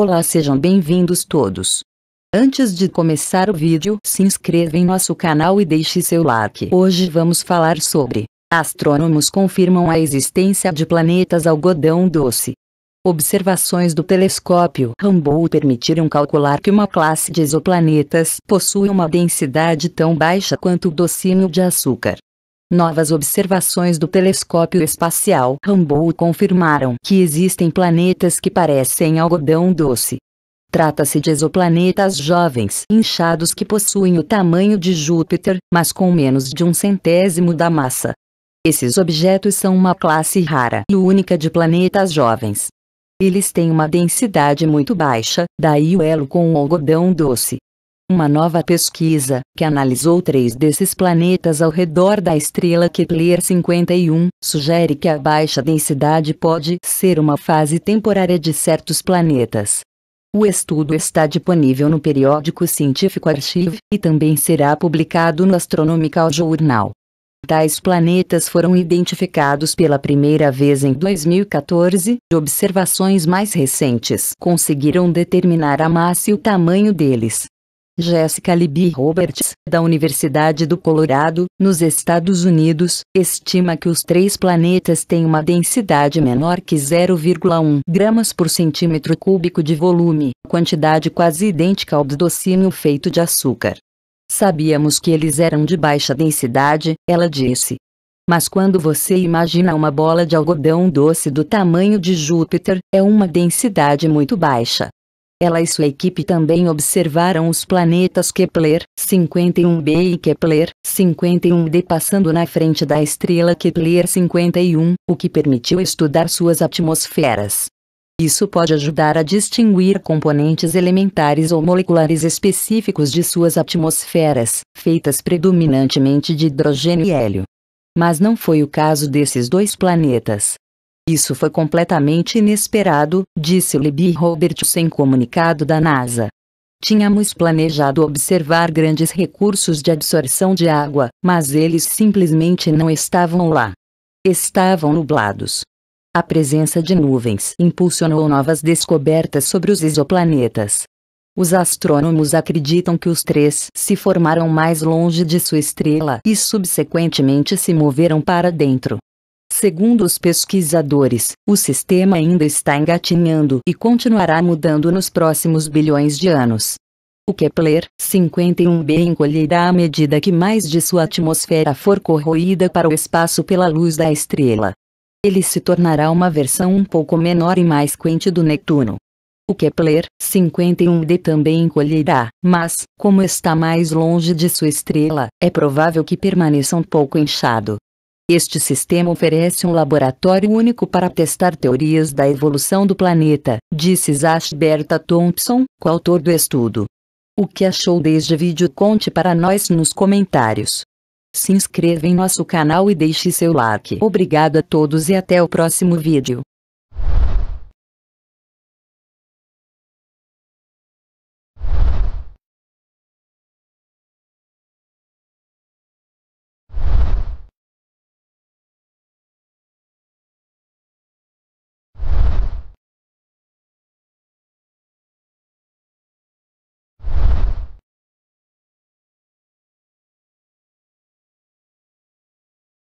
Olá sejam bem-vindos todos. Antes de começar o vídeo se inscreva em nosso canal e deixe seu like. Hoje vamos falar sobre Astrônomos confirmam a existência de planetas algodão doce. Observações do telescópio Hubble permitiram calcular que uma classe de exoplanetas possui uma densidade tão baixa quanto o docinho de açúcar. Novas observações do telescópio espacial Hubble confirmaram que existem planetas que parecem algodão doce. Trata-se de exoplanetas jovens inchados que possuem o tamanho de Júpiter, mas com menos de um centésimo da massa. Esses objetos são uma classe rara e única de planetas jovens. Eles têm uma densidade muito baixa, daí o elo com o algodão doce. Uma nova pesquisa, que analisou três desses planetas ao redor da estrela Kepler 51, sugere que a baixa densidade pode ser uma fase temporária de certos planetas. O estudo está disponível no periódico científico Archive e também será publicado no Astronomical Journal. Tais planetas foram identificados pela primeira vez em 2014, e observações mais recentes conseguiram determinar a massa e o tamanho deles. Jessica Libby Roberts, da Universidade do Colorado, nos Estados Unidos, estima que os três planetas têm uma densidade menor que 0,1 gramas por centímetro cúbico de volume, quantidade quase idêntica ao bdocínio feito de açúcar. Sabíamos que eles eram de baixa densidade, ela disse. Mas quando você imagina uma bola de algodão doce do tamanho de Júpiter, é uma densidade muito baixa. Ela e sua equipe também observaram os planetas Kepler 51b e Kepler 51d passando na frente da estrela Kepler 51, o que permitiu estudar suas atmosferas. Isso pode ajudar a distinguir componentes elementares ou moleculares específicos de suas atmosferas, feitas predominantemente de hidrogênio e hélio. Mas não foi o caso desses dois planetas, isso foi completamente inesperado, disse Libby Roberts em comunicado da NASA. Tínhamos planejado observar grandes recursos de absorção de água, mas eles simplesmente não estavam lá. Estavam nublados. A presença de nuvens impulsionou novas descobertas sobre os exoplanetas. Os astrônomos acreditam que os três se formaram mais longe de sua estrela e subsequentemente se moveram para dentro. Segundo os pesquisadores, o sistema ainda está engatinhando e continuará mudando nos próximos bilhões de anos. O Kepler 51b encolherá à medida que mais de sua atmosfera for corroída para o espaço pela luz da estrela. Ele se tornará uma versão um pouco menor e mais quente do Netuno. O Kepler 51d também encolherá, mas, como está mais longe de sua estrela, é provável que permaneça um pouco inchado. Este sistema oferece um laboratório único para testar teorias da evolução do planeta, disse Zach Berta Thompson, coautor do estudo. O que achou deste vídeo conte para nós nos comentários. Se inscreva em nosso canal e deixe seu like. Obrigado a todos e até o próximo vídeo.